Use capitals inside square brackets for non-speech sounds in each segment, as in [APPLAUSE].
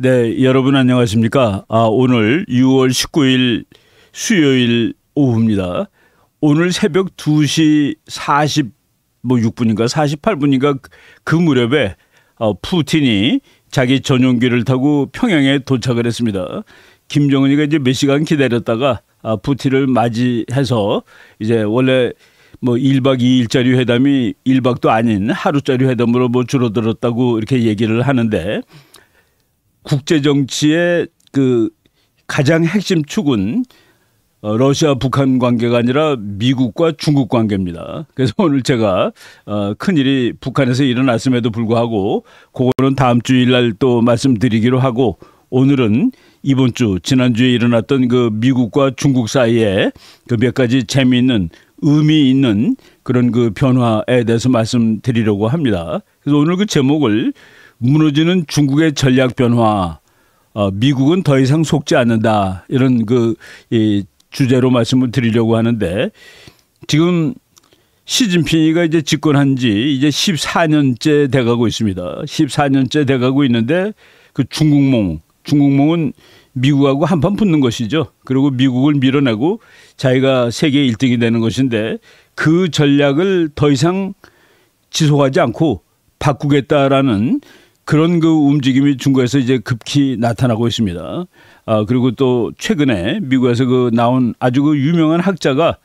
네, 여러분 안녕하십니까? 아, 오늘 6월 19일 수요일 오후입니다. 오늘 새벽 2시 40, 뭐 6분인가 48분인가 그, 그 무렵에 어, 푸틴이 자기 전용기를 타고 평양에 도착을 했습니다. 김정은이가 이제 몇 시간 기다렸다가 아, 푸틴을 맞이해서 이제 원래 뭐 1박 2일짜리 회담이 1박도 아닌 하루짜리 회담으로 뭐 줄어들었다고 이렇게 얘기를 하는데 국제 정치의 그 가장 핵심 축은 어, 러시아 북한 관계가 아니라 미국과 중국 관계입니다. 그래서 [LAUGHS] 오늘 제가 어, 큰 일이 북한에서 일어났음에도 불구하고 그거는 다음 주일 날또 말씀드리기로 하고 오늘은 이번 주 지난주에 일어났던 그 미국과 중국 사이에 그몇 가지 재미있는 의미 있는 그런 그 변화에 대해서 말씀드리려고 합니다. 그래서 오늘 그 제목을 무너지는 중국의 전략 변화, 어, 미국은 더 이상 속지 않는다 이런 그 이 주제로 말씀을 드리려고 하는데 지금 시진핑이가 이제 집권한 지 이제 14년째 돼가고 있습니다. 14년째 돼가고 있는데 그 중국몽, 중국몽은 미국하고 한판 붙는 것이죠. 그리고 미국을 밀어내고 자기가 세계 1등이 되는 것인데 그 전략을 더 이상 지속하지 않고 바꾸겠다라는 그런 그 움직임이 중국에서 이제 급히 나타나고 있습니다. 아, 그리고 또 최근에 미국에서 그 나온 아주 그 유명한 학자가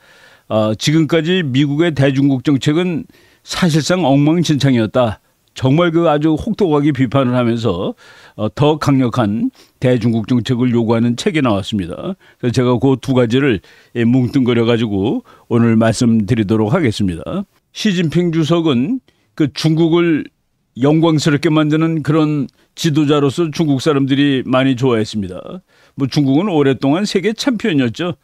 아, 지금까지 미국의 대중국 정책은 사실상 엉망진창이었다. 정말 그 아주 혹독하게 비판을 하면서 어, 더 강력한 대중국 정책을 요구하는 책이 나왔습니다. 그래서 제가 그 두 가지를 예, 뭉뚱거려 가지고 오늘 말씀드리도록 하겠습니다. 시진핑 주석은 그 중국을 영광스럽게 만드는 그런 지도자로서 중국 사람들이 많이 좋아했습니다. 뭐 중국은 오랫동안 세계 챔피언이었죠.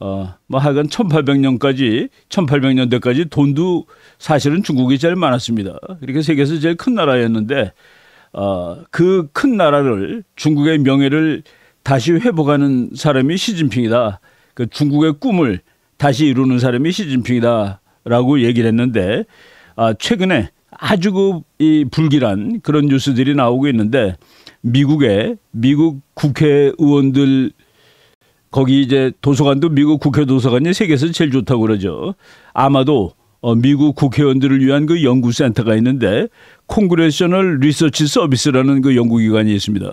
어, 뭐 하여간 1800년까지 1800년대까지 돈도 사실은 중국이 제일 많았습니다. 이렇게 세계에서 제일 큰 나라였는데 어, 그 큰 나라를 중국의 명예를 다시 회복하는 사람이 시진핑이다. 그 중국의 꿈을 다시 이루는 사람이 시진핑이다라고 얘기를 했는데 아, 최근에 아주 그이 불길한 그런 뉴스들이 나오고 있는데 미국에 미국 국회의원들 거기 이제 도서관도 미국 국회 도서관이 세계에서 제일 좋다고 그러죠. 아마도 어, 미국 국회의원들을 위한 그 연구센터가 있는데 콩그레셔널 리서치 서비스라는 그 연구기관이 있습니다.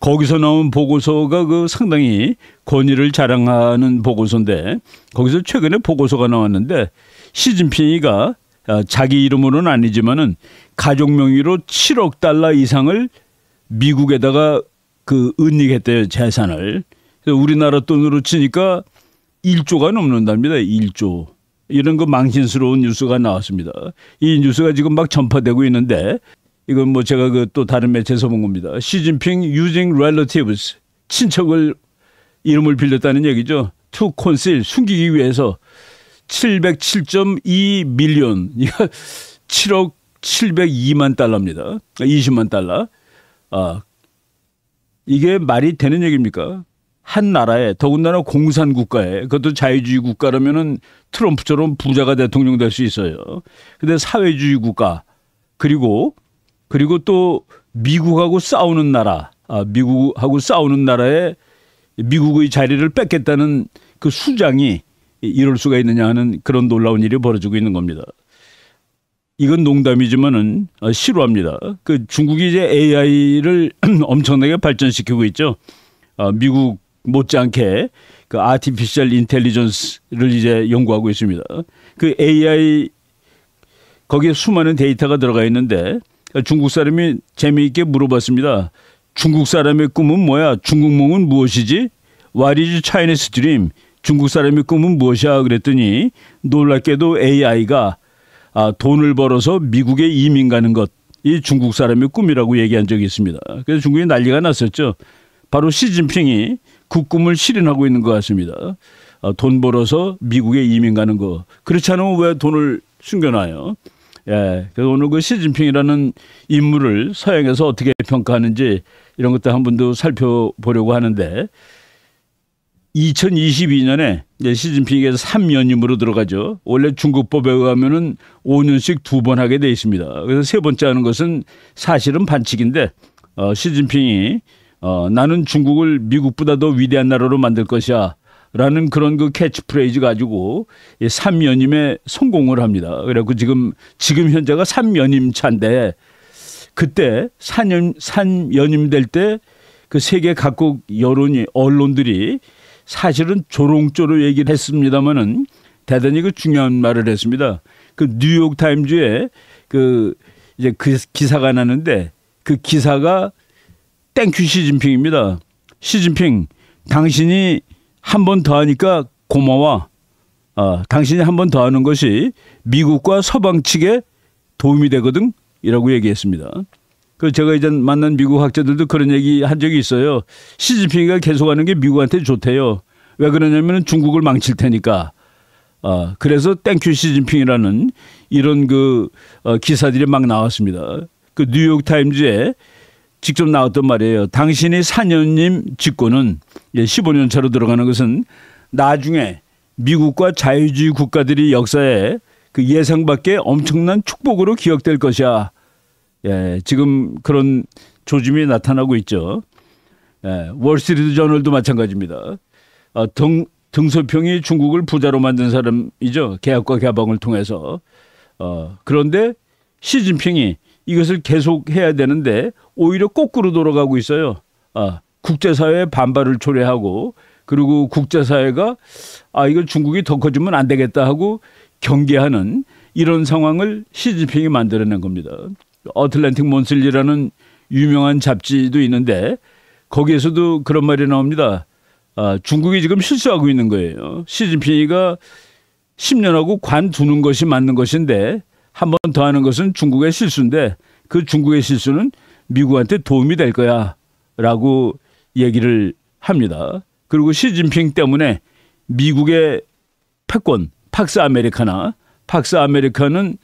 거기서 나온 보고서가 그 상당히 권위를 자랑하는 보고서인데 거기서 최근에 보고서가 나왔는데 시진핑이가 어, 자기 이름으로는 아니지만은 가족 명의로 7억 달러 이상을 미국에다가 그 은닉했대요 재산을. 그래서 우리나라 돈으로 치니까 1조가 넘는답니다. 1조. 이런 거 망신스러운 뉴스가 나왔습니다. 이 뉴스가 지금 막 전파되고 있는데 이건 뭐 제가 그 또 다른 매체에서 본 겁니다. 시진핑 using relatives 친척을 이름을 빌렸다는 얘기죠. to conceal 숨기기 위해서 707.2밀리언. [LAUGHS] 이거 7억 702만 달러입니다. 20만 달러. 아, 이게 말이 되는 얘기입니까? 한 나라에 더군다나 공산 국가에 그것도 자유주의 국가라면은 트럼프처럼 부자가 대통령 될 수 있어요. 근데 사회주의 국가 그리고 그리고 또 미국하고 싸우는 나라, 아, 미국하고 싸우는 나라에 미국의 자리를 뺏겠다는 그 수장이 이럴 수가 있느냐 하는 그런 놀라운 일이 벌어지고 있는 겁니다. 이건 농담이지만은 어, 실화입니다. 그 중국이 이제 AI를 [CLEARS THROAT] 엄청나게 발전시키고 있죠. 어, 미국 못지않게 그 아티피셜 인텔리전스를 이제 연구하고 있습니다. 그 AI 거기에 수많은 데이터가 들어가 있는데 어, 중국 사람이 재미있게 물어봤습니다. 중국 사람의 꿈은 뭐야? 중국몽은 무엇이지? What is China's dream? 중국 사람이 꿈은 무엇이야 그랬더니 놀랍게도 AI가 아, 돈을 벌어서 미국에 이민 가는 것이 중국 사람의 꿈이라고 얘기한 적이 있습니다. 그래서 중국이 난리가 났었죠. 바로 시진핑이 그 꿈을 실현하고 있는 것 같습니다. 아, 돈 벌어서 미국에 이민 가는 거. 그렇지 않으면 왜 돈을 숨겨놔요? 예, 그래서 오늘 그 시진핑이라는 인물을 서양에서 어떻게 평가하는지 이런 것도 한 번도 살펴보려고 하는데 2022년에 이제 시진핑에서 3연임으로 들어가죠. 원래 중국법에 의하면은 5년씩 두 번 하게 돼 있습니다. 그래서 세 번째 하는 것은 사실은 반칙인데 어, 시진핑이 어, 나는 중국을 미국보다 더 위대한 나라로 만들 것이야. 라는 그런 그 캐치프레이즈 가지고 3연임에 성공을 합니다. 그래갖고 지금, 지금 현재가 3연임 차인데 그때 4년, 3연임 될 때 그 세계 각국 여론이, 언론들이 사실은 조롱조로 얘기를 했습니다마는 대단히 그 중요한 말을 했습니다. 그 뉴욕 타임즈에 그 이제 그 기사가 나는데 그 기사가 땡큐 시진핑입니다. 시진핑 당신이 한 번 더 하니까 고마워. 아, 당신이 한 번 더 하는 것이 미국과 서방 측에 도움이 되거든 이라고 얘기했습니다. 그 제가 이전 만난 미국 학자들도 그런 얘기 한 적이 있어요. 시진핑이가 계속하는 게 미국한테 좋대요. 왜 그러냐면 중국을 망칠 테니까. 아, 그래서 땡큐 시진핑이라는 이런 그 어, 기사들이 막 나왔습니다. 그 뉴욕 타임즈에 직접 나왔던 말이에요. 당신이 4년님 직권은 예, 15년 차로 들어가는 것은 나중에 미국과 자유주의 국가들이 역사에 그 예상밖에 엄청난 축복으로 기억될 것이야. 예, 지금 그런 조짐이 나타나고 있죠. 예, 월스트리트 저널도 마찬가지입니다. 어, 등, 등소평이 중국을 부자로 만든 사람이죠. 개혁과 개방을 통해서. 어, 그런데 시진핑이 이것을 계속해야 되는데 오히려 거꾸로 돌아가고 있어요. 아, 국제사회의 반발을 초래하고 그리고 국제사회가 아 이거 중국이 더 커지면 안 되겠다 하고 경계하는 이런 상황을 시진핑이 만들어낸 겁니다. 어틀랜틱 몬슬리라는 유명한 잡지도 있는데 거기에서도 그런 말이 나옵니다. 아, 중국이 지금 실수하고 있는 거예요. 시진핑이가 10년하고 관두는 것이 맞는 것인데 한 번 더 하는 것은 중국의 실수인데 그 중국의 실수는 미국한테 도움이 될 거야 라고 얘기를 합니다. 그리고 시진핑 때문에 미국의 패권, 팍스 아메리카나, 팍스 아메리카는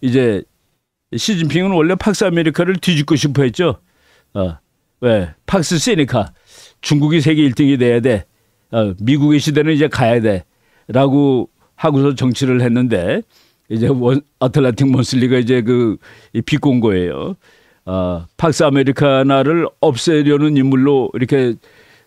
이제 시진핑은 원래 팍스 아메리카를 뒤집고 싶어 했죠. 어, 왜? 팍스 세니카 중국이 세계 1등이 돼야 돼. 어, 미국의 시대는 이제 가야 돼. 라고 하고서 정치를 했는데 이제 원, 아틀란틱 몬슬리가 이제 그 비꼰 거예요. 어, 팍스 아메리카나를 없애려는 인물로 이렇게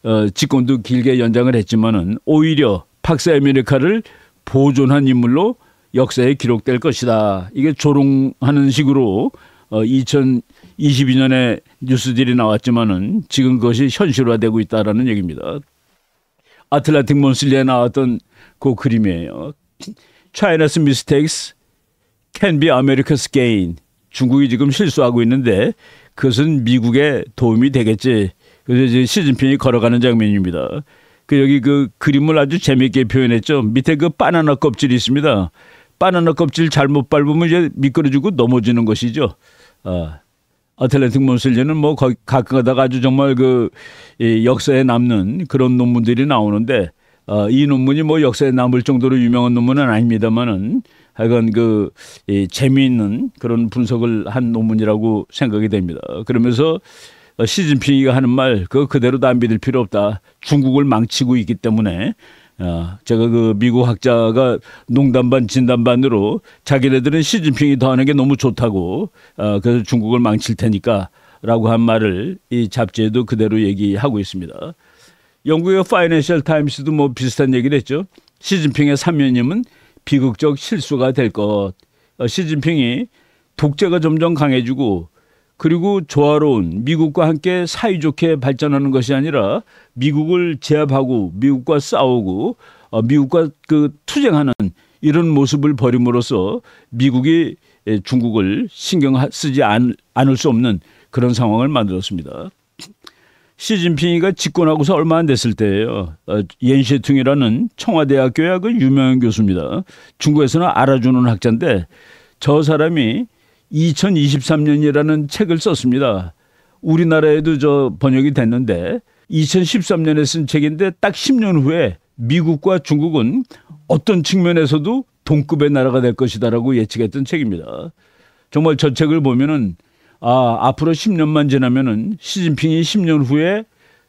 어, 집권도 길게 연장을 했지만은 오히려 팍스 아메리카를 보존한 인물로 역사에 기록될 것이다. 이게 조롱하는 식으로 어, 2022년에 뉴스들이 나왔지만은 지금 그것이 현실화되고 있다라는 얘기입니다. 아틀란틱 몬슬리에 나왔던 그 그림이에요. China's mistakes can be America's gain. 중국이 지금 실수하고 있는데 그것은 미국에 도움이 되겠지. 그래서 이제 시진핑이 걸어가는 장면입니다. 그 여기 그 그림을 아주 재미있게 표현했죠. 밑에 그 바나나 껍질이 있습니다. 바나나 껍질 잘못 밟으면 이제 미끄러지고 넘어지는 것이죠. 어, 아틀란틱 몬슬리는 뭐 거기 가끔가다가 아주 정말 그 이 역사에 남는 그런 논문들이 나오는데 어, 이 논문이 뭐 역사에 남을 정도로 유명한 논문은 아닙니다만은 하여간 그 이, 재미있는 그런 분석을 한 논문이라고 생각이 됩니다. 그러면서 어, 시진핑이가 하는 말 그 그대로 담비들 필요 없다. 중국을 망치고 있기 때문에 아, 제가 그 미국 학자가 농담반 진담반으로 자기네들은 시진핑이 더 하는 게 너무 좋다고 아, 그래서 중국을 망칠 테니까라고 한 말을 이 잡지에도 그대로 얘기하고 있습니다. 영국의 파이낸셜 타임스도 뭐 비슷한 얘기를 했죠. 시진핑의 3년임은 비극적 실수가 될 것. 어, 시진핑이 독재가 점점 강해지고 그리고 조화로운 미국과 함께 사이좋게 발전하는 것이 아니라 미국을 제압하고 미국과 싸우고 어, 미국과 그 투쟁하는 이런 모습을 버림으로써 미국이 중국을 신경 쓰지 않, 을수 없는 그런 상황을 만들었습니다. [CLEARS THROAT] 시진핑이가 집권하고서 얼마 안 됐을 때예요. 어, 옌시퉁이라는 청와대학교의 그 유명한 교수입니다. 중국에서는 알아주는 학자인데 저 사람이 2023년이라는 책을 썼습니다. 우리나라에도 저 번역이 됐는데 2013년에 쓴 책인데 딱 10년 후에 미국과 중국은 어떤 측면에서도 동급의 나라가 될 것이다라고 예측했던 책입니다. 정말 저 책을 보면은 아, 앞으로 10년만 지나면은 시진핑이 10년 후에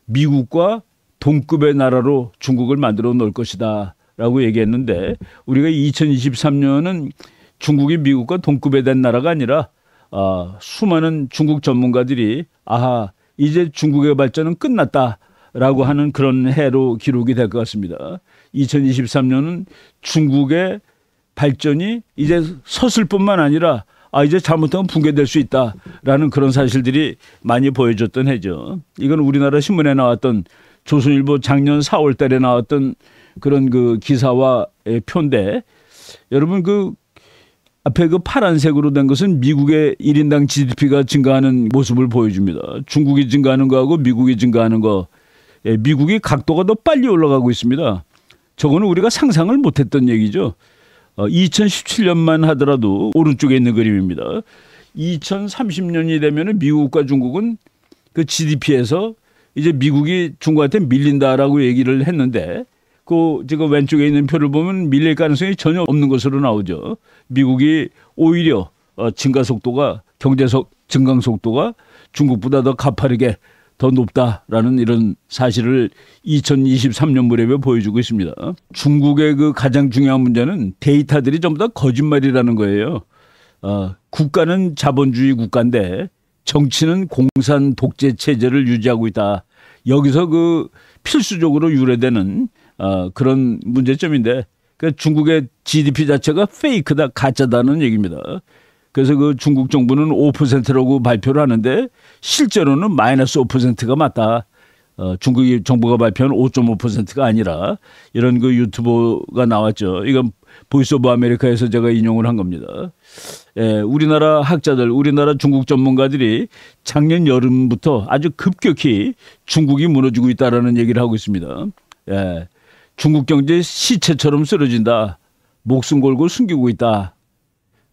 미국과 동급의 나라로 중국을 만들어 놓을 것이다라고 얘기했는데 우리가 2023년은 중국이 미국과 동급에 된 나라가 아니라 어, 수많은 중국 전문가들이 아하 이제 중국의 발전은 끝났다라고 하는 그런 해로 기록이 될 것 같습니다. 2023년은 중국의 발전이 이제 섰을 뿐만 아니라 아 이제 잘못하면 붕괴될 수 있다라는 그런 사실들이 많이 보여줬던 해죠. 이건 우리나라 신문에 나왔던 조선일보 작년 4월달에 나왔던 그런 그 기사와 표인데 여러분 그 앞에 그 파란색으로 된 것은 미국의 1인당 GDP가 증가하는 모습을 보여줍니다. 중국이 증가하는 거하고 미국이 증가하는 거. 예, 미국이 각도가 더 빨리 올라가고 있습니다. 저거는 우리가 상상을 못했던 얘기죠. 어, 2017년만 하더라도 오른쪽에 있는 그림입니다. 2030년이 되면 미국과 중국은 그 GDP에서 이제 미국이 중국한테 밀린다라고 얘기를 했는데 그 지금 왼쪽에 있는 표를 보면 밀릴 가능성이 전혀 없는 것으로 나오죠. 미국이 오히려 어, 증가 속도가 경제적 증강 속도가 중국보다 더 가파르게 더 높다라는 이런 사실을 2023년 무렵에 보여주고 있습니다. 중국의 그 가장 중요한 문제는 데이터들이 전부 다 거짓말이라는 거예요. 어, 국가는 자본주의 국가인데 정치는 공산 독재 체제를 유지하고 있다. 여기서 그 필수적으로 유래되는 어, 그런 문제점인데 그 중국의 GDP 자체가 페이크다 가짜다는 얘기입니다. 그래서 그 중국 정부는 5%라고 발표를 하는데 실제로는 마이너스 5%가 맞다. 어, 중국이 정부가 발표한 5.5%가 아니라 이런 그 유튜버가 나왔죠. 이건 보이스 오브 아메리카에서 제가 인용을 한 겁니다. 예, 우리나라 학자들, 우리나라 중국 전문가들이 작년 여름부터 아주 급격히 중국이 무너지고 있다라는 얘기를 하고 있습니다. 예. 중국 경제 시체처럼 쓰러진다. 목숨 걸고 숨기고 있다.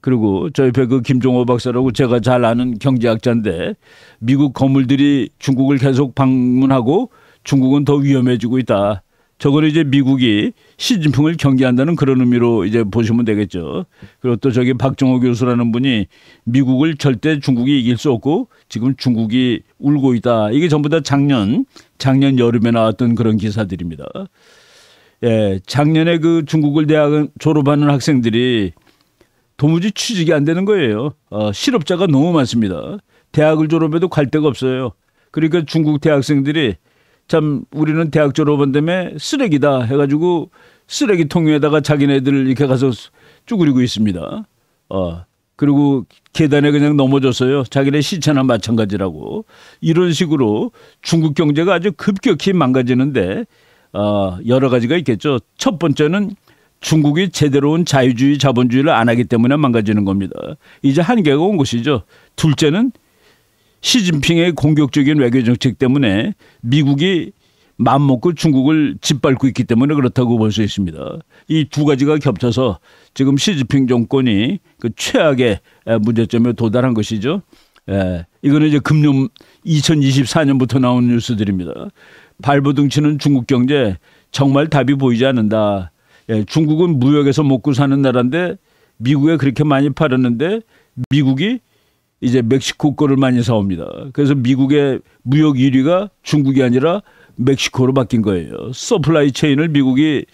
그리고 저 옆에 그 김종호 박사라고 제가 잘 아는 경제학자인데 미국 건물들이 중국을 계속 방문하고 중국은 더 위험해지고 있다. 저걸 이제 미국이 시진핑을 경계한다는 그런 의미로 이제 보시면 되겠죠. 그리고 또 저기 박정호 교수라는 분이 미국을 절대 중국이 이길 수 없고 지금 중국이 울고 있다. 이게 전부 다 작년, 작년 여름에 나왔던 그런 기사들입니다. 예, 작년에 그 중국을 대학 졸업하는 학생들이 도무지 취직이 안 되는 거예요. 어, 실업자가 너무 많습니다. 대학을 졸업해도 갈 데가 없어요. 그러니까 중국 대학생들이 참 우리는 대학 졸업한 다음에 쓰레기다 해가지고 쓰레기통 위에다가 자기네들 이렇게 가서 쭈그리고 있습니다. 어, 그리고 계단에 그냥 넘어졌어요. 자기네 시체나 마찬가지라고. 이런 식으로 중국 경제가 아주 급격히 망가지는데 어, 여러 가지가 있겠죠. 첫 번째는 중국이 제대로 온 자유주의 자본주의를 안 하기 때문에 망가지는 겁니다. 이제 한계가 온 것이죠. 둘째는 시진핑의 공격적인 외교 정책 때문에 미국이 맘먹고 중국을 짓밟고 있기 때문에 그렇다고 볼 수 있습니다. 이 두 가지가 겹쳐서 지금 시진핑 정권이 그 최악의 문제점에 도달한 것이죠. 예, 이거는 이제 금년 2024년부터 나온 뉴스들입니다. 발버둥치는 중국 경제 정말 답이 보이지 않는다. 예, 중국은 무역에서 먹고 사는 나라인데 미국에 그렇게 많이 팔았는데 미국이 이제 멕시코 거를 많이 사옵니다. 그래서 미국의 무역 1위가 중국이 아니라 멕시코로 바뀐 거예요. 서플라이 체인을 미국이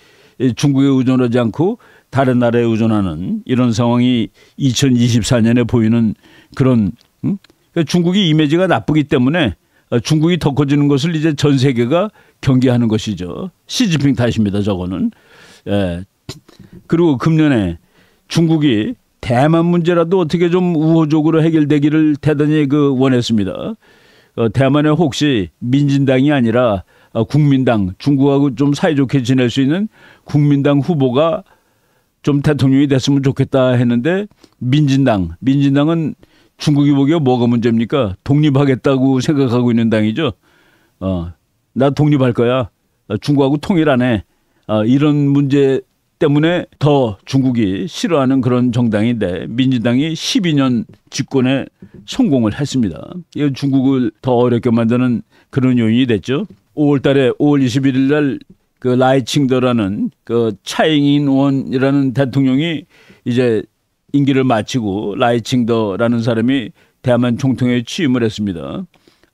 중국에 의존하지 않고 다른 나라에 의존하는 이런 상황이 2024년에 보이는 그런 음? 그러니까 중국이 이미지가 나쁘기 때문에 어, 중국이 더 커지는 것을 이제 전 세계가 경계하는 것이죠. 시진핑 탓입니다. 저거는. 예. 그리고 금년에 중국이 대만 문제라도 어떻게 좀 우호적으로 해결되기를 대단히 그 원했습니다. 어, 대만에 혹시 민진당이 아니라 어, 국민당 중국하고 좀 사이좋게 지낼 수 있는 국민당 후보가 좀 대통령이 됐으면 좋겠다 했는데 민진당 민진당은 중국이 보기에 뭐가 문제입니까? 독립하겠다고 생각하고 있는 당이죠. 어, 나 독립할 거야. 중국하고 통일 안 해. 어, 이런 문제 때문에 더 중국이 싫어하는 그런 정당인데 민주당이 12년 집권에 성공을 했습니다. 이 중국을 더 어렵게 만드는 그런 요인이 됐죠. 5월 달에 5월 21일 날그 라이칭더라는 그 차잉인원이라는 대통령이 이제 임기를 마치고 라이칭더라는 사람이 대만 총통에 취임을 했습니다.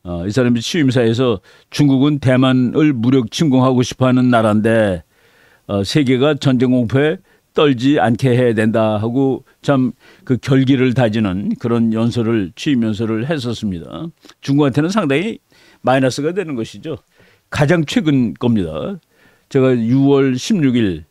어, 이 사람이 취임사에서 중국은 대만을 무력 침공하고 싶어하는 나라인데 어, 세계가 전쟁 공포에 떨지 않게 해야 된다 하고 참 그 결기를 다지는 그런 연설을 취임 연설을 했었습니다. 중국한테는 상당히 마이너스가 되는 것이죠. 가장 최근 겁니다. 제가 6월 16일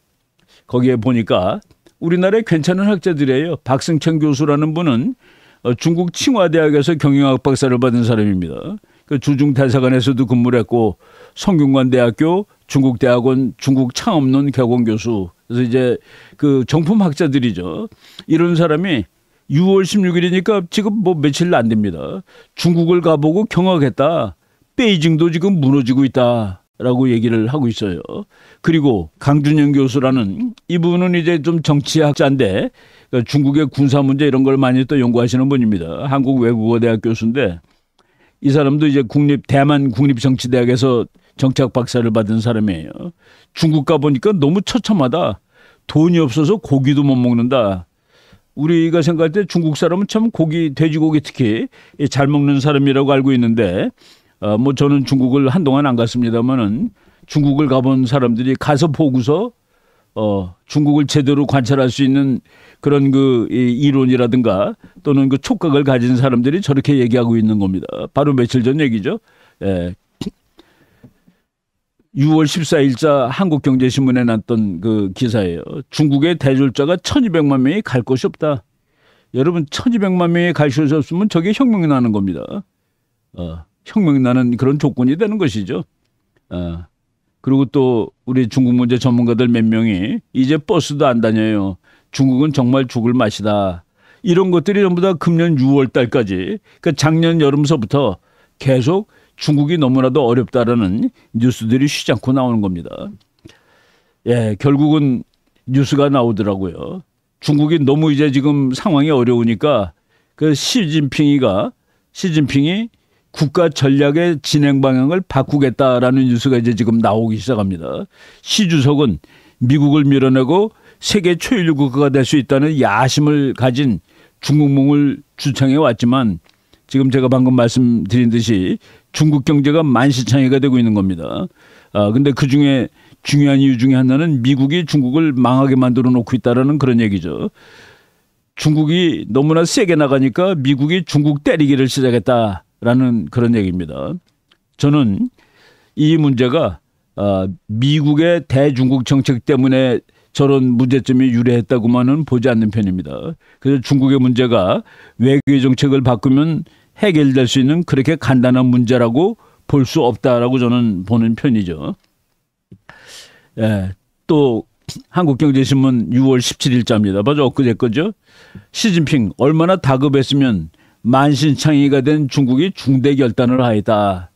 거기에 보니까 우리나라의 괜찮은 학자들이에요. 박승천 교수라는 분은 어, 중국 칭화대학에서 경영학 박사를 받은 사람입니다. 그 주중대사관에서도 근무를 했고 성균관대학교 중국대학원 중국 창업론 격원 교수 그래서 이제 그 정품 학자들이죠. 이런 사람이 6월 16일이니까 지금 뭐 며칠 안 됩니다. 중국을 가보고 경악했다. 베이징도 지금 무너지고 있다. 라고 얘기를 하고 있어요. 그리고 강준영 교수라는 이분은 이제 좀 정치학자인데 그 중국의 군사 문제 이런 걸 많이 또 연구하시는 분입니다. 한국 외국어 대학 교수인데 이 사람도 이제 국립 대만 국립정치대학에서 정치학 박사를 받은 사람이에요. 중국 가 보니까 너무 처참하다. 돈이 없어서 고기도 못 먹는다. 우리가 생각할 때 중국 사람은 참 고기 돼지고기 특히 잘 먹는 사람이라고 알고 있는데 어, 뭐 저는 중국을 한동안 안 갔습니다만은 중국을 가본 사람들이 가서 보고서 어, 중국을 제대로 관찰할 수 있는 그런 그 이론이라든가 또는 그 촉각을 가진 사람들이 저렇게 얘기하고 있는 겁니다. 바로 며칠 전 얘기죠. 예. 6월 14일자 한국경제신문에 났던 그 기사예요. 중국의 대졸자가 1200만 명이 갈 곳이 없다. 여러분 1200만 명이 갈 곳이 없으면 저게 혁명이 나는 겁니다. 어. 혁명나는 그런 조건이 되는 것이죠. 어. 그리고 또 우리 중국 문제 전문가들 몇 명이 이제 버스도 안 다녀요. 중국은 정말 죽을 맛이다. 이런 것들이 전부 다 금년 6월 달까지 그러니까 작년 여름서부터 계속 중국이 너무나도 어렵다라는 뉴스들이 쉬지 않고 나오는 겁니다. 예, 결국은 뉴스가 나오더라고요. 중국이 너무 이제 지금 상황이 어려우니까 그 시진핑이가 시진핑이 국가 전략의 진행 방향을 바꾸겠다라는 뉴스가 이제 지금 나오기 시작합니다. 시 주석은 미국을 밀어내고 세계 초일류 국가가 될 수 있다는 야심을 가진 중국몽을 주창해 왔지만 지금 제가 방금 말씀드린 듯이 중국 경제가 만시창이가 되고 있는 겁니다. 아 근데 그 중에 중요한 이유 중에 하나는 미국이 중국을 망하게 만들어 놓고 있다라는 그런 얘기죠. 중국이 너무나 세게 나가니까 미국이 중국 때리기를 시작했다. 라는 그런 얘기입니다. 저는 이 문제가 아, 미국의 대중국 정책 때문에 저런 문제점이 유래했다고만은 보지 않는 편입니다. 그래서 중국의 문제가 외교 정책을 바꾸면 해결될 수 있는 그렇게 간단한 문제라고 볼 수 없다라고 저는 보는 편이죠. 예, 또 한국경제신문 6월 17일자입니다. 맞아 엊그제 거죠. 시진핑 얼마나 다급했으면 만신창이가 된 중국이 중대 결단을 하였다.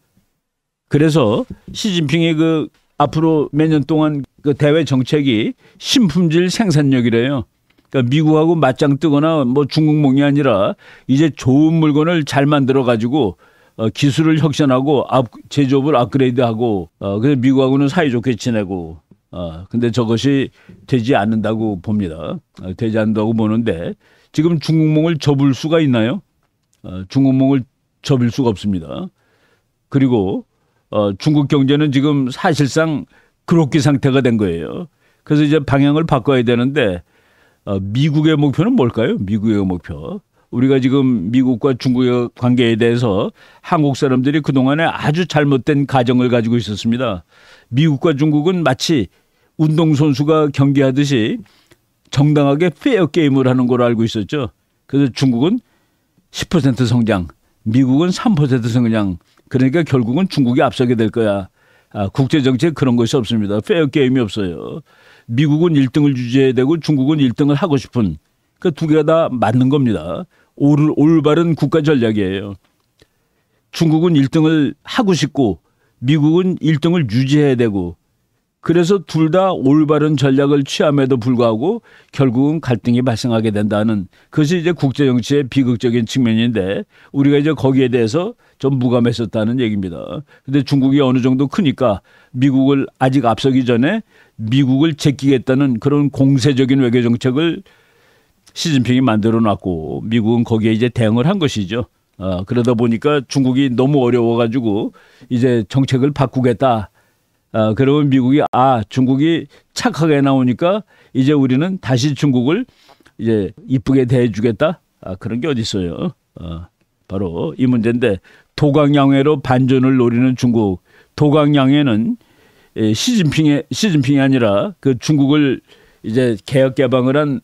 그래서 시진핑이 그 앞으로 몇 년 동안 그 대외 정책이 신품질 생산력이래요. 그러니까 미국하고 맞짱 뜨거나 뭐 중국몽이 아니라 이제 좋은 물건을 잘 만들어 가지고 어, 기술을 혁신하고 업, 제조업을 업그레이드하고 어, 그래서 미국하고는 사이좋게 지내고 어, 근데 저것이 되지 않는다고 봅니다. 어, 되지 않는다고 보는데 지금 중국몽을 접을 수가 있나요? 어, 중국몽을 접일 수가 없습니다. 그리고 어, 중국 경제는 지금 사실상 그렇기 상태가 된 거예요. 그래서 이제 방향을 바꿔야 되는데 어, 미국의 목표는 뭘까요? 미국의 목표. 우리가 지금 미국과 중국의 관계에 대해서 한국 사람들이 그동안에 아주 잘못된 가정을 가지고 있었습니다. 미국과 중국은 마치 운동선수가 경기하듯이 정당하게 페어 게임을 하는 걸로 알고 있었죠. 그래서 중국은 10% 성장, 미국은 3% 성장. 그러니까 결국은 중국이 앞서게 될 거야. 아, 국제정책 그런 것이 없습니다. 페어 게임이 없어요. 미국은 1등을 유지해야 되고 중국은 1등을 하고 싶은 그 두 개가 다 맞는 겁니다. 올, 올바른 국가 전략이에요. 중국은 1등을 하고 싶고 미국은 1등을 유지해야 되고 그래서 둘 다 올바른 전략을 취함에도 불구하고 결국은 갈등이 발생하게 된다는 그것이 이제 국제 정치의 비극적인 측면인데 우리가 이제 거기에 대해서 좀 무감했었다는 얘기입니다. 근데 중국이 어느 정도 크니까 미국을 아직 앞서기 전에 미국을 제끼겠다는 그런 공세적인 외교 정책을 시진핑이 만들어 놨고 미국은 거기에 이제 대응을 한 것이죠. 아, 그러다 보니까 중국이 너무 어려워가지고 이제 정책을 바꾸겠다 어, 그러면 미국이 아 중국이 착하게 나오니까 이제 우리는 다시 중국을 이제 이쁘게 대해주겠다 아, 그런 게 어디 있어요? 어, 바로 이 문제인데 도강양회로 반전을 노리는 중국 도강양회는 예, 시진핑의 시진핑이 아니라 그 중국을 이제 개혁 개방을 한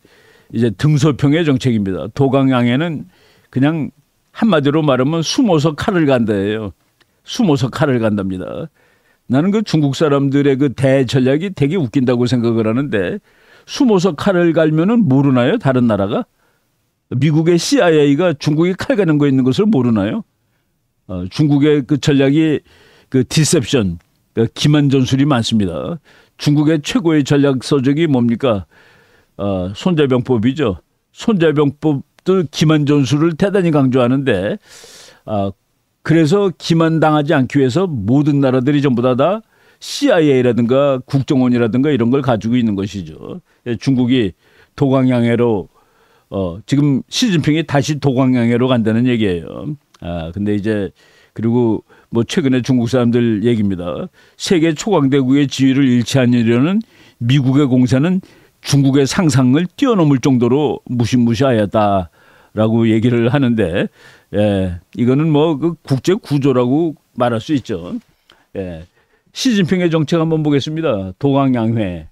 이제 등소평의 정책입니다. 도강양회는 그냥 한마디로 말하면 숨어서 칼을 간다예요. 숨어서 칼을 간답니다. 나는 그 중국 사람들의 그 대전략이 되게 웃긴다고 생각을 하는데 숨어서 칼을 갈면은 모르나요? 다른 나라가? 미국의 CIA가 중국이 칼 가는 거 있는 것을 모르나요? 어, 중국의 그 전략이 그 디셉션, 그 기만 전술이 많습니다. 중국의 최고의 전략 서적이 뭡니까? 어, 손자병법이죠. 손자병법도 기만 전술을 대단히 강조하는데 어, 그래서 기만당하지 않기 위해서 모든 나라들이 전부 다, 다 CIA라든가 국정원이라든가 이런 걸 가지고 있는 것이죠. 예, 중국이 도광양해로 어, 지금 시진핑이 다시 도광양해로 간다는 얘기예요. 아, 근데 이제 그리고 뭐 최근에 중국 사람들 얘기입니다. 세계 초강대국의 지위를 일치하려는 미국의 공세는 중국의 상상을 뛰어넘을 정도로 무시무시하였다. 라고 얘기를 하는데 예, 이거는 뭐 그 국제 구조라고 말할 수 있죠. 예, 시진핑의 정책 한번 보겠습니다. 동강양회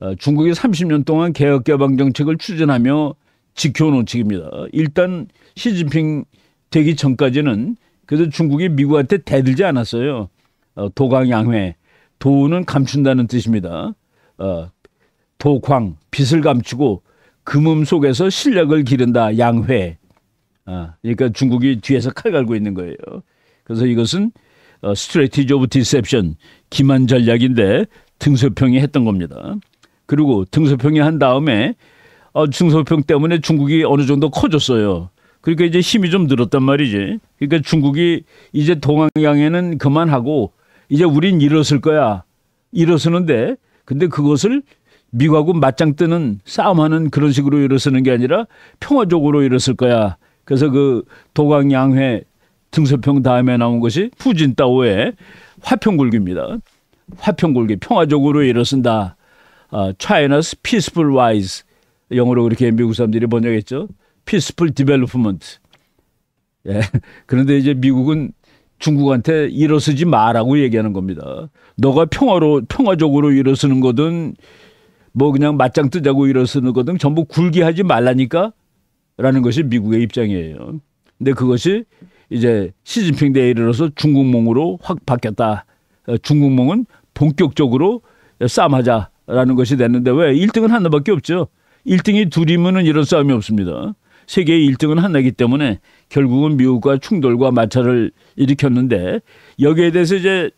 어, 중국이 30년 동안 개혁 개방 정책을 추진하며 지켜놓은 측입니다. 일단 시진핑 되기 전까지는 그래서 중국이 미국한테 대들지 않았어요. 도강양회 어, 도는 감춘다는 뜻입니다. 도광 어, 빛을 감추고 금음속에서 그 실력을 기른다 양회. 아, 그러니까 중국이 뒤에서 칼 갈고 있는 거예요. 그래서 이것은 스트레티지 오브 디셉션 기만 전략인데 등소평이 했던 겁니다. 그리고 등소평이 한 다음에 어, 등소평 때문에 중국이 어느 정도 커졌어요. 그러니까 이제 힘이 좀 늘었단 말이지. 그러니까 중국이 이제 동양에는 그만하고 이제 우린 일었을 거야. 일어서는데 근데 그것을 미국하고 맞짱 뜨는 싸움하는 그런 식으로 일어서는 게 아니라 평화적으로 일어설 거야. 그래서 그 도강 양회 등서평 다음에 나온 것이 푸진따오의 화평굴기입니다. 화평굴기 평화적으로 일어선다. 어, China's peaceful rise 영어로 그렇게 미국 사람들이 번역했죠. peaceful development. 예. 그런데 이제 미국은 중국한테 일어서지 마라고 얘기하는 겁니다. 너가 평화로 평화적으로 일어서는 거든 뭐 그냥 맞짱 뜨자고 일어서거든 전부 굴기 하지 말라니까라는 것이 미국의 입장이에요. 근데 그것이 이제 시진핑 대에 이르러서 중국몽으로 확 바뀌었다. 어, 중국몽은 본격적으로 싸움하자라는 것이 됐는데 왜 1등은 하나밖에 없죠. 1등이 둘이면은 이런 싸움이 없습니다. 세계의 1등은 하나이기 때문에 결국은 미국과 충돌과 마찰을 일으켰는데 여기에 대해서 이제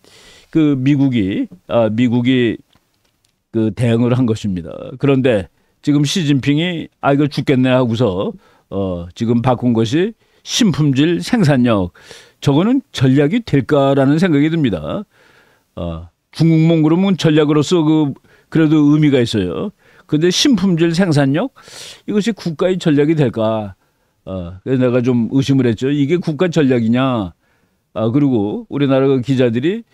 그 미국이 아 미국이 그 대응을 한 것입니다. 그런데 지금 시진핑이 아 이거 죽겠네 하고서 어 지금 바꾼 것이 신품질 생산력 저거는 전략이 될까라는 생각이 듭니다. 어 중국몽 그러면 전략으로서 그 그래도 의미가 있어요. 근데 신품질 생산력 이것이 국가의 전략이 될까? 어 그래서 내가 좀 의심을 했죠. 이게 국가 전략이냐? 아 그리고 우리나라 기자들이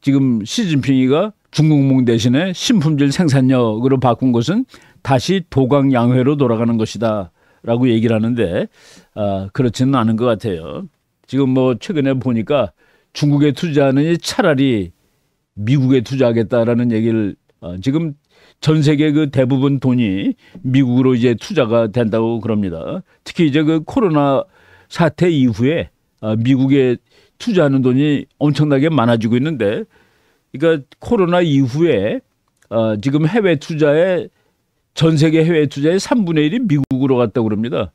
지금 시진핑이가 중국몽 대신에 신품질 생산력으로 바꾼 것은 다시 도강양회로 돌아가는 것이다라고 얘기를 하는데 아, 그렇지는 않은 것 같아요. 지금 뭐 최근에 보니까 중국에 투자하느니 차라리 미국에 투자하겠다라는 얘기를 아, 지금 전 세계 그 대부분 돈이 미국으로 이제 투자가 된다고 그럽니다. 특히 이제 그 코로나 사태 이후에 아, 미국에 투자하는 돈이 엄청나게 많아지고 있는데 그러니까 코로나 이후에 어, 지금 해외 투자에 전 세계 해외 투자의 3분의 1이 미국으로 갔다고 그럽니다.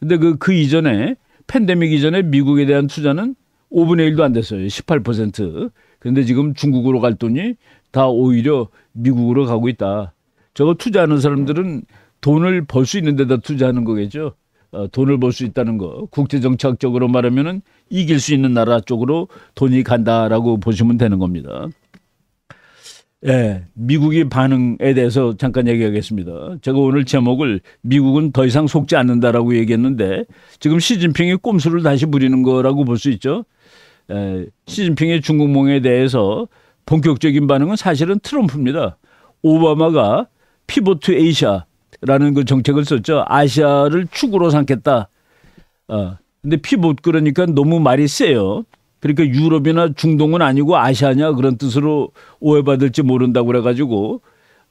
근데 그, 그 이전에 팬데믹 이전에 미국에 대한 투자는 5분의 1도 안 됐어요. 18%. 근데 지금 중국으로 갈 돈이 다 오히려 미국으로 가고 있다. 저거 투자하는 사람들은 돈을 벌 수 있는 데다 투자하는 거겠죠. 어, 돈을 벌 수 있다는 거. 국제정착적으로 말하면은 이길 수 있는 나라 쪽으로 돈이 간다라고 보시면 되는 겁니다. 예, 미국의 반응에 대해서 잠깐 얘기하겠습니다. 제가 오늘 제목을 미국은 더 이상 속지 않는다라고 얘기했는데 지금 시진핑이 꼼수를 다시 부리는 거라고 볼 수 있죠. 예, 시진핑의 중국몽에 대해서 본격적인 반응은 사실은 트럼프입니다. 오바마가 피보트 에이샤라는 그 정책을 썼죠. 아시아를 축으로 삼겠다. 어, 근데 피봇 그러니까 너무 말이 세요. 그러니까 유럽이나 중동은 아니고 아시아냐 그런 뜻으로 오해받을지 모른다고 그래가지고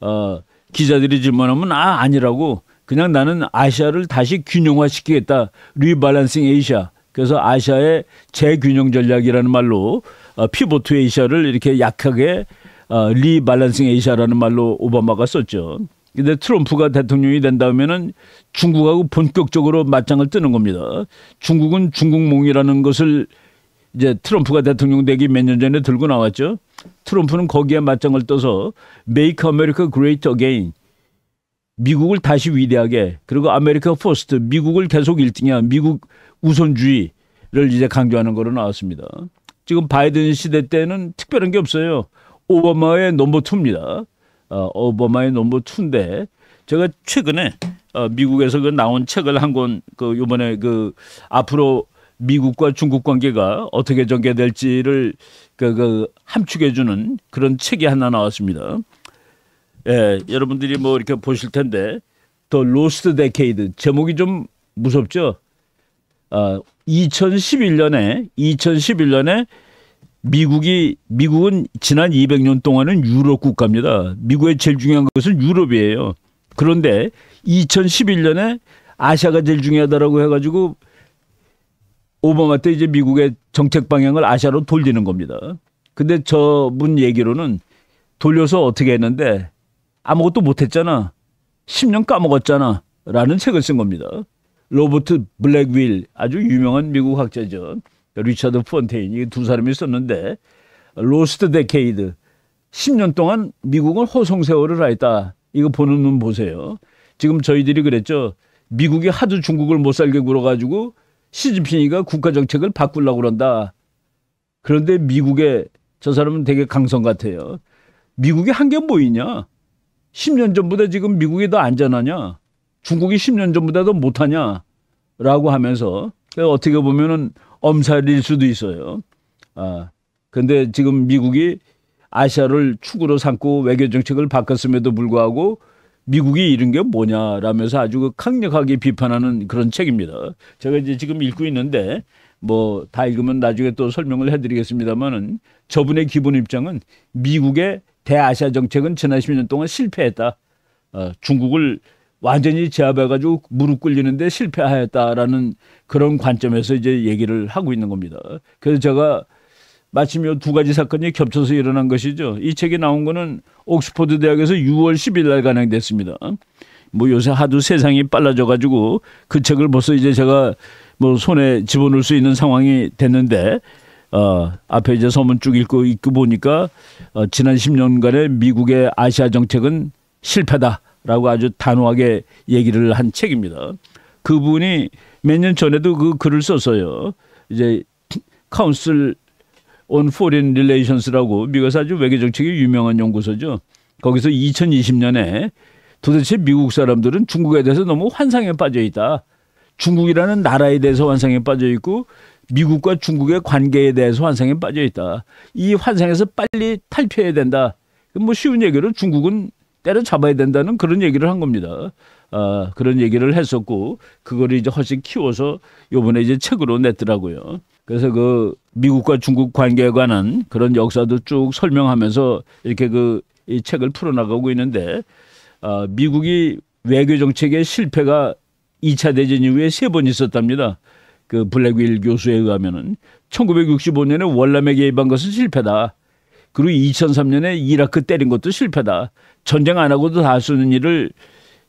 어, 기자들이 질문하면 아 아니라고 그냥 나는 아시아를 다시 균형화시키겠다 리밸런싱 에이시아 그래서 아시아의 재균형 전략이라는 말로 어, 피보트 에이시아를 이렇게 약하게 어, 리밸런싱 에이시아라는 말로 오바마가 썼죠. 근데 트럼프가 대통령이 된다면은 중국하고 본격적으로 맞짱을 뜨는 겁니다. 중국은 중국몽이라는 것을 이제 트럼프가 대통령 되기 몇 년 전에 들고 나왔죠. 트럼프는 거기에 맞짱을 떠서 메이크 아메리카 그레이 a g r e 미국을 다시 위대하게 그리고 아메리카 포스트 미국을 계속 1등이야 미국 우선주의를 이제 강조하는 거로 나왔습니다. 지금 바이든 시대 때는 특별한 게 없어요. 오바마의 넘버 투입니다 어, 오바마의 넘버 투인데 제가 최근에 어, 미국에서 그 나온 책을 한 권그 요번에 그 앞으로 미국과 중국 관계가 어떻게 전개될지를 그, 그 함축해주는 그런 책이 하나 나왔습니다. 예, 여러분들이 뭐 이렇게 보실 텐데 더 로스트 데케이드 제목이 좀 무섭죠. 아, 2011년에 2011년에 미국이 미국은 지난 200년 동안은 유럽 국가입니다. 미국의 제일 중요한 것은 유럽이에요. 그런데 2011년에 아시아가 제일 중요하다라고 해가지고 오바마 때 이제 미국의 정책 방향을 아시아로 돌리는 겁니다. 근데 저분 얘기로는 돌려서 어떻게 했는데 아무것도 못했잖아. 10년 까먹었잖아. 라는 책을 쓴 겁니다. 로버트 블랙윌 아주 유명한 미국 학자죠. 리차드 폰테인 이두 사람이 썼는데 로스트 데케이드 10년 동안 미국은 호송 세월을 했다. 이거 보는 눈 보세요. 지금 저희들이 그랬죠. 미국이 하도 중국을 못 살게 굴어가지고 시진핑이가 국가 정책을 바꾸려고 그런다. 그런데 미국의 저 사람은 되게 강성 같아요. 미국이 한 게 뭐이냐? 10년 전보다 지금 미국이 더 안전하냐? 중국이 10년 전보다 더 못하냐? 라고 하면서 어떻게 보면은 엄살일 수도 있어요. 아, 근데 지금 미국이 아시아를 축으로 삼고 외교 정책을 바꿨음에도 불구하고 미국이 이런 게 뭐냐라면서 아주 그 강력하게 비판하는 그런 책입니다. 제가 이제 지금 읽고 있는데 뭐 다 읽으면 나중에 또 설명을 해드리겠습니다만은 저분의 기본 입장은 미국의 대아시아 정책은 지난 10년 동안 실패했다. 어, 중국을 완전히 제압해가지고 무릎 꿇리는데 실패하였다라는 그런 관점에서 이제 얘기를 하고 있는 겁니다. 그래서 제가 마침 이두 가지 사건이 겹쳐서 일어난 것이죠. 이 책이 나온 거는 옥스퍼드 대학에서 6월 10일 날 간행됐습니다. 어? 뭐 요새 하도 세상이 빨라져 가지고 그 책을 벌써 이제 제가 뭐 손에 집어넣을 수 있는 상황이 됐는데 어, 앞에 이제 서문 쭉 읽고 읽고 보니까 어, 지난 10년간의 미국의 아시아 정책은 실패다라고 아주 단호하게 얘기를 한 책입니다. 그분이 몇 년 전에도 그 글을 썼어요. 이제 카운슬 on Foreign Relations라고 미국 에서 아주 외교 정책이 유명한 연구소죠. 거기서 2020년에 도대체 미국 사람들은 중국에 대해서 너무 환상에 빠져 있다. 중국이라는 나라에 대해서 환상에 빠져 있고 미국과 중국의 관계에 대해서 환상에 빠져 있다. 이 환상에서 빨리 탈피해야 된다. 뭐 쉬운 얘기로 중국은 때려잡아야 된다는 그런 얘기를 한 겁니다. 아, 그런 얘기를 했었고 그걸 이제 훨씬 키워서 요번에 이제 책으로 냈더라고요. 그래서 그 미국과 중국 관계에 관한 그런 역사도 쭉 설명하면서 이렇게 그 이 책을 풀어나가고 있는데 어, 미국이 외교 정책의 실패가 2차 대전 이후에 세 번 있었답니다. 그 블랙윌 교수에 의하면은 1965년에 월남에 개입한 것은 실패다. 그리고 2003년에 이라크 때린 것도 실패다. 전쟁 안 하고도 다 쓰는 일을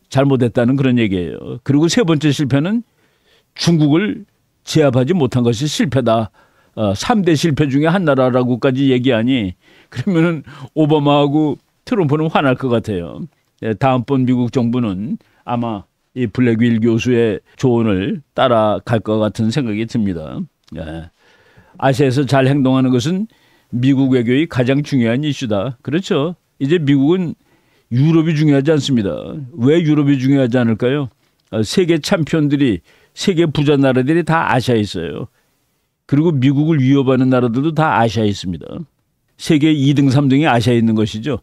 잘못했다는 그런 얘기예요. 그리고 세 번째 실패는 중국을 제압하지 못한 것이 실패다. 어, 3대 실패 중에 한 나라라고까지 얘기하니 그러면은 오바마하고 트럼프는 화날 것 같아요. 예, 다음번 미국 정부는 아마 이 블랙윌 교수의 조언을 따라갈 것 같은 생각이 듭니다. 예. 아시아에서 잘 행동하는 것은 미국 외교의 가장 중요한 이슈다. 그렇죠. 이제 미국은 유럽이 중요하지 않습니다. 왜 유럽이 중요하지 않을까요? 어, 세계 챔피언들이 세계 부자 나라들이 다 아시아에 있어요. 그리고 미국을 위협하는 나라들도 다 아시아에 있습니다. 세계 2등, 3등이 아시아에 있는 것이죠.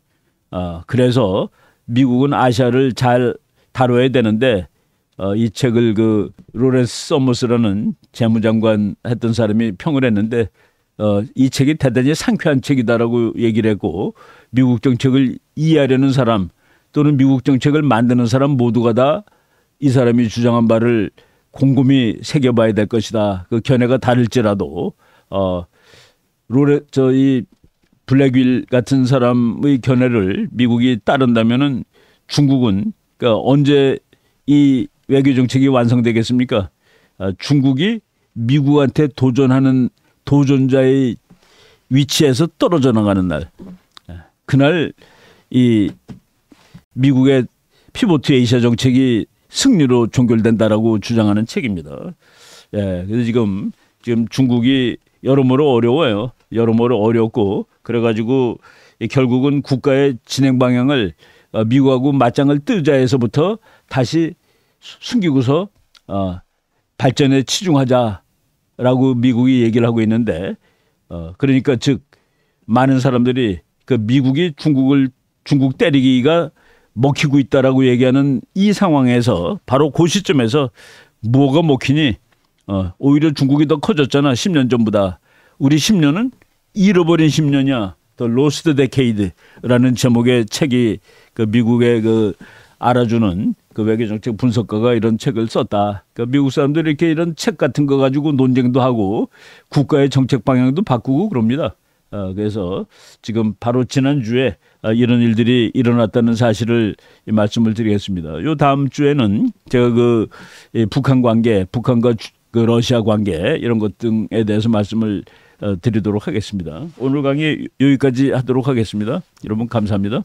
아, 그래서 미국은 아시아를 잘 다뤄야 되는데 어, 이 책을 그 로렌스 서머스라는 재무장관 했던 사람이 평을 했는데 어, 이 책이 대단히 상쾌한 책이다라고 얘기를 했고 미국 정책을 이해하려는 사람 또는 미국 정책을 만드는 사람 모두가 다 이 사람이 주장한 바를 곰곰이 새겨봐야 될 것이다. 그 견해가 다를지라도 어 로레 저이 블랙윌 같은 사람의 견해를 미국이 따른다면은 중국은 그니까 언제 이 외교 정책이 완성되겠습니까? 아, 중국이 미국한테 도전하는 도전자의 위치에서 떨어져 나가는 날, 아, 그날 이 미국의 피보트 에이시아 정책이 승리로 종결된다라고 주장하는 책입니다. 예, 그래서 지금 지금 중국이 여러모로 어려워요. 여러모로 어렵고 그래가지고 결국은 국가의 진행 방향을 어, 미국하고 맞짱을 뜨자 에서부터 다시 숨기고서 어, 발전에 치중하자라고 미국이 얘기를 하고 있는데 어, 그러니까 즉 많은 사람들이 그 미국이 중국을 중국 때리기가 먹히고 있다라고 얘기하는 이 상황에서 바로 그 시점에서 뭐가 먹히니 어, 오히려 중국이 더 커졌잖아 10년 전보다 우리 10년은 잃어버린 10년이야 더 로스트 데케이드라는 제목의 책이 그 미국의 그 알아주는 그 외교정책 분석가가 이런 책을 썼다. 그 미국 사람들이 이렇게 이런 책 같은 거 가지고 논쟁도 하고 국가의 정책 방향도 바꾸고 그럽니다. 어, 그래서 지금 바로 지난주에 어, 이런 일들이 일어났다는 사실을 말씀을 드리겠습니다. 요 다음 주에는 제가 그 북한 관계, 북한과 그 러시아 관계 이런 것 등에 대해서 말씀을 어, 드리도록 하겠습니다. 오늘 강의 여기까지 하도록 하겠습니다. 여러분 감사합니다.